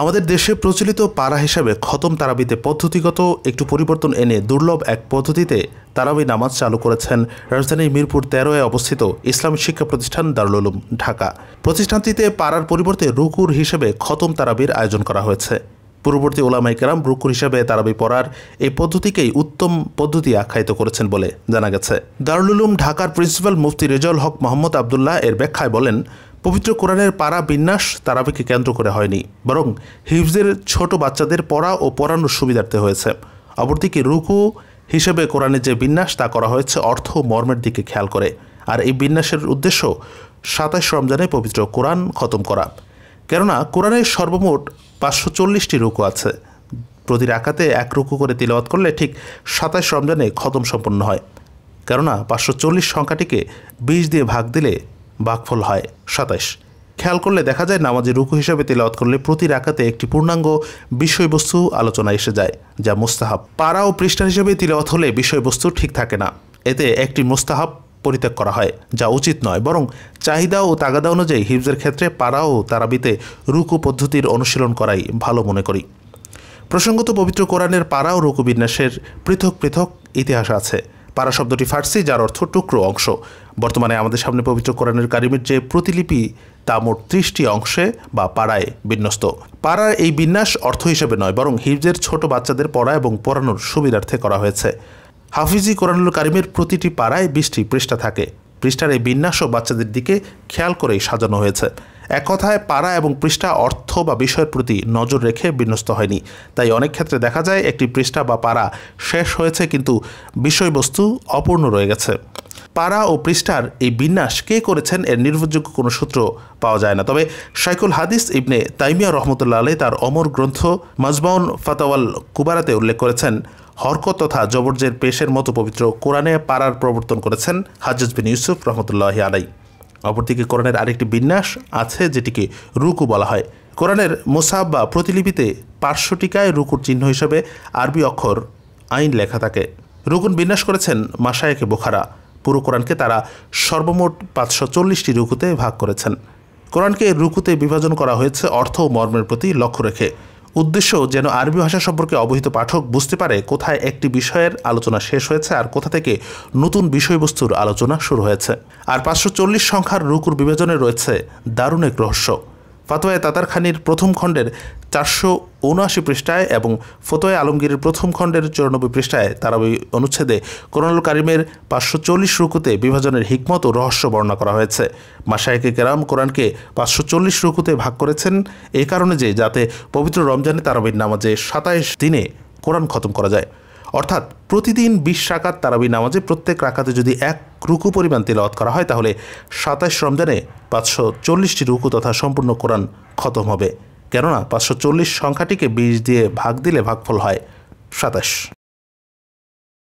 আমাদের দেশে প্রচলিত পাড়া হিসাবে খতম তারাবিতে পদ্ধতিগত একটু পরিবর্তন এনে দুর্লভ এক পদ্ধতিতে তারাবি নামাজ চালু করেছেন রাজধানীর মিরপুর তেরোয় অবস্থিত ইসলামী শিক্ষা প্রতিষ্ঠান দারুলুম ঢাকা প্রতিষ্ঠানটিতে পাড়ার পরিবর্তে রুকুর হিসেবে খতম তারাবির আয়োজন করা হয়েছে পূর্ববর্তী ওলামাই কেরাম রুকুর হিসাবে তারাবি পড়ার এই পদ্ধতিকেই উত্তম পদ্ধতি আখ্যায়িত করেছেন বলে জানা গেছে দারুলুম ঢাকার প্রিন্সিপাল মুফতি রেজাউল হক মোহাম্মদ আবদুল্লাহ এর ব্যাখ্যায় বলেন পবিত্র কোরআনের পাড়া বিন্যাস তারাবিকে কেন্দ্র করে হয়নি বরং হিফজের ছোট বাচ্চাদের পড়া ও পড়ানোর সুবিধার্থে হয়েছে অপরদিকে রুকু হিসেবে কোরআনের যে বিন্যাস তা করা হয়েছে অর্থ মর্মের দিকে খেয়াল করে আর এই বিন্যাসের উদ্দেশ্য সাতাশ রমজানে পবিত্র কোরআন খতম করা কেননা কোরআনের সর্বমোট পাঁচশো চল্লিশটি রুকু আছে প্রতি রাকাতে এক রুকু করে তিলওয়াত করলে ঠিক সাতাশ রমজানে খতম সম্পন্ন হয় কেননা পাঁচশো চল্লিশ সংখ্যাটিকে বিশ দিয়ে ভাগ দিলে বাকফল হয় সাতাইশ খেয়াল করলে দেখা যায় নামাজে রুকু হিসাবে তেলাওয়াত করলে প্রতি রাকাতে একটি পূর্ণাঙ্গ বিষয়বস্তু আলোচনা এসে যায় যা মোস্তাহাব পাড়া ও পৃষ্ঠা হিসেবে তিলাওয়াত হলে বিষয়বস্তু ঠিক থাকে না এতে একটি মোস্তাহাব পরিত্যাগ করা হয় যা উচিত নয় বরং চাহিদা ও তাগাদা অনুযায়ী হিফজের ক্ষেত্রে পাড়া ও তারাবিতে রুকু পদ্ধতির অনুশীলন করাই ভালো মনে করি প্রসঙ্গত পবিত্র কোরআনের পাড়া ও রুকু বিন্যাসের পৃথক পৃথক ইতিহাস আছে পারা শব্দটি ফার্সি যার অর্থ টুকরো অংশ বর্তমানে আমাদের সামনে পবিত্র কোরআনের কারিমের যে প্রতিলিপি তা মোট ত্রিশটি অংশে বা পাড়ায় বিন্যস্ত পাড়ার এই বিন্যাস অর্থ হিসেবে নয় বরং হিফজের ছোট বাচ্চাদের পড়া এবং পড়ানোর সুবিধার্থে করা হয়েছে হাফিজি কোরআনুল কারিমের প্রতিটি পাড়ায় বিশটি পৃষ্ঠা থাকে পৃষ্ঠার এই বিন্যাসও বাচ্চাদের দিকে খেয়াল করেই সাজানো হয়েছে এক কথায় পাড়া এবং পৃষ্ঠা অর্থ বা বিষয়ের প্রতি নজর রেখে বিন্যস্ত হয়নি তাই অনেক ক্ষেত্রে দেখা যায় একটি পৃষ্ঠা বা পারা শেষ হয়েছে কিন্তু বিষয়বস্তু অপূর্ণ রয়ে গেছে পারা ও পৃষ্ঠার এই বিন্যাস কে করেছেন এর নির্ভরযোগ্য কোনো সূত্র পাওয়া যায় না তবে শাইকুল হাদিস ইবনে তাইমিয়া রহমতুল্লা আলহী তার অমর গ্রন্থ মজবাউন ফাতাওয়াল কুবারাতে উল্লেখ করেছেন হরকত তথা জবরজের পেশের মতো পবিত্র কোরআনে পারার প্রবর্তন করেছেন হাজিজ বিন ইউসুফ রহমতুল্লাহ আলাই অপরদিকে কোরআনের আরেকটি বিন্যাস আছে যেটিকে রুকু বলা হয় কোরআনের মোসাব বা প্রতিলিপিতে পার্শ্বটিকায় রুকুর চিহ্ন হিসেবে আরবি অক্ষর আইন লেখা থাকে রুকুন বিন্যাস করেছেন মাসায়েকে বোখারা পুরো কোরআনকে তারা সর্বমোট পাঁচশো চল্লিশটি রুকুতে ভাগ করেছেন কোরআনকে রুকুতে বিভাজন করা হয়েছে অর্থ ও মর্মের প্রতি লক্ষ্য রেখে উদ্দেশ্য যেন আরবি ভাষা সম্পর্কে অবহিত পাঠক বুঝতে পারে কোথায় একটি বিষয়ের আলোচনা শেষ হয়েছে আর কোথা থেকে নতুন বিষয়বস্তুর আলোচনা শুরু হয়েছে আর পাঁচশো চল্লিশ সংখ্যার রুকুর বিবেচনে রয়েছে দারুণ এক রহস্য ফাতোয়া তাতারখানির প্রথম খণ্ডের চারশো উনআশি পৃষ্ঠায় এবং ফতোয়া আলমগীরের প্রথম খণ্ডের চৌরানব্বই পৃষ্ঠায় তারাবি অনুচ্ছেদে কোরআনুল কারিমের পাঁচশো চল্লিশ রুকুতে বিভাজনের হিকমত ও রহস্য বর্ণনা করা হয়েছে মাসায়কে কেরাম কোরআনকে পাঁচশো চল্লিশ রুকুতে ভাগ করেছেন এ কারণে যে যাতে পবিত্র রমজানে তারাবির নামাজে সাতাইশ দিনে কোরআন খতম করা যায় অর্থাৎ প্রতিদিন বিশ রাকাত তারাবি নামাজে প্রত্যেক রাকাতে যদি এক রুকু পরিমাণ তেলাওয়াত করা হয় তাহলে সাতাশ রমজানে পাঁচশো চল্লিশটি রুকু তথা সম্পূর্ণ কোরআন খতম হবে কেননা পাঁচশো সংখ্যাটিকে বিশ দিয়ে ভাগ দিলে ভাগফল হয় সাতাশ